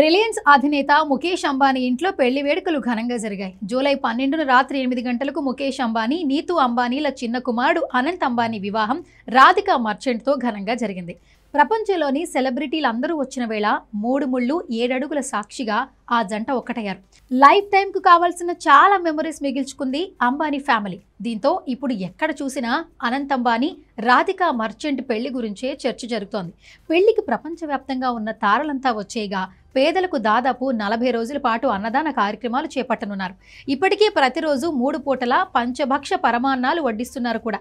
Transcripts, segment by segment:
Reliance అధినేత ముఖేష్ అంబానీ ఇంట్లో పెళ్లి వేడుకలు ఘనంగా జరిగాయి జూలై పన్నెండున రాత్రి ఎనిమిది గంటలకు ముఖేష్ అంబానీ నీతు అంబానీల చిన్న కుమారుడు అనంత్ అంబానీ వివాహం రాధిక మర్చెంట్తో ఘనంగా జరిగింది ప్రపంచంలోని సెలబ్రిటీలు అందరూ వచ్చిన వేళ మూడు ముళ్ళు ఏడడుగుల సాక్షిగా ఆ జంట ఒక్కటయ్యారు లైఫ్ టైంకు కావాల్సిన చాలా మెమరీస్ మిగిల్చుకుంది అంబానీ ఫ్యామిలీ దీంతో ఇప్పుడు ఎక్కడ చూసినా అనంత్ అంబానీ రాధికా మర్చెంట్ పెళ్లి గురించే చర్చ జరుగుతోంది పెళ్లికి ప్రపంచవ్యాప్తంగా ఉన్న తారలంతా వచ్చేగా పేదలకు దాదాపు నలభై రోజుల పాటు అన్నదాన కార్యక్రమాలు చేపట్టనున్నారు ఇప్పటికే ప్రతిరోజు మూడు పూటల పంచభక్ష పరమాన్నాలు వడ్డిస్తున్నారు కూడా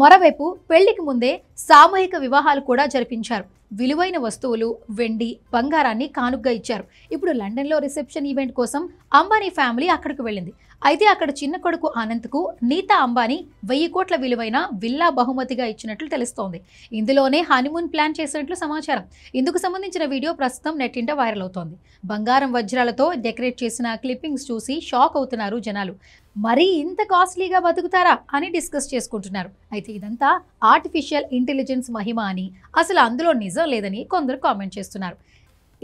మరోవైపు పెళ్లికి ముందే సామూహిక వివాహాలు కూడా జరిపించారు విలువైన వస్తువులు వెండి బంగారాన్ని కానుగ్గా ఇచ్చారు ఇప్పుడు లండన్లో రిసెప్షన్ ఈవెంట్ కోసం అంబానీ ఫ్యామిలీ అక్కడికి వెళ్ళింది అయితే అక్కడ చిన్న కొడుకు ఆనంద్కు నీతా అంబానీ వెయ్యి కోట్ల విలువైన విల్లా బహుమతిగా ఇచ్చినట్లు తెలుస్తోంది ఇందులోనే హనీమూన్ ప్లాన్ చేసినట్లు సమాచారం ఇందుకు సంబంధించిన వీడియో ప్రస్తుతం నెట్టింట వైరల్ అవుతోంది బంగారం వజ్రాలతో డెకరేట్ చేసిన క్లిప్పింగ్స్ చూసి షాక్ అవుతున్నారు జనాలు మరీ ఇంత కాస్ట్లీగా బతుకుతారా అని డిస్కస్ చేసుకుంటున్నారు అయితే ఇదంతా ఆర్టిఫిషియల్ ఇంటెలిజెన్స్ మహిమ అని అసలు అందులో నిజం లేదని కొందరు కామెంట్ చేస్తున్నారు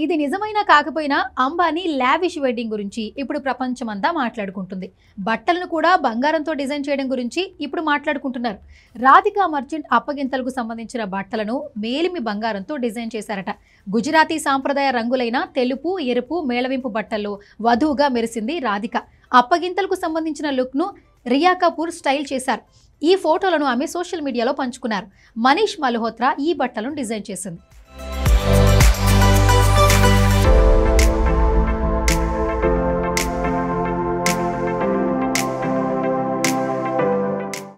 ఇది నిజమైనా కాకపోయినా అంబానీ లావిష్ వెడ్డింగ్ గురించి ఇప్పుడు ప్రపంచమంతా మాట్లాడుకుంటుంది బట్టలను కూడా బంగారంతో డిజైన్ చేయడం గురించి ఇప్పుడు మాట్లాడుకుంటున్నారు రాధికా మర్చెంట్ అప్పగింతలకు సంబంధించిన బట్టలను మేలిమి బంగారంతో డిజైన్ చేశారట గుజరాతీ సాంప్రదాయ రంగులైన తెలుపు ఎరుపు మేళవింపు బట్టల్లో వధువుగా మెరిసింది రాధిక అప్పగింతలకు సంబంధించిన లుక్ను రియా కపూర్ స్టైల్ చేశారు ఈ ఫోటోలను ఆమె సోషల్ మీడియాలో పంచుకున్నారు మనీష్ మల్హోత్రా ఈ బట్టలను డిజైన్ చేసింది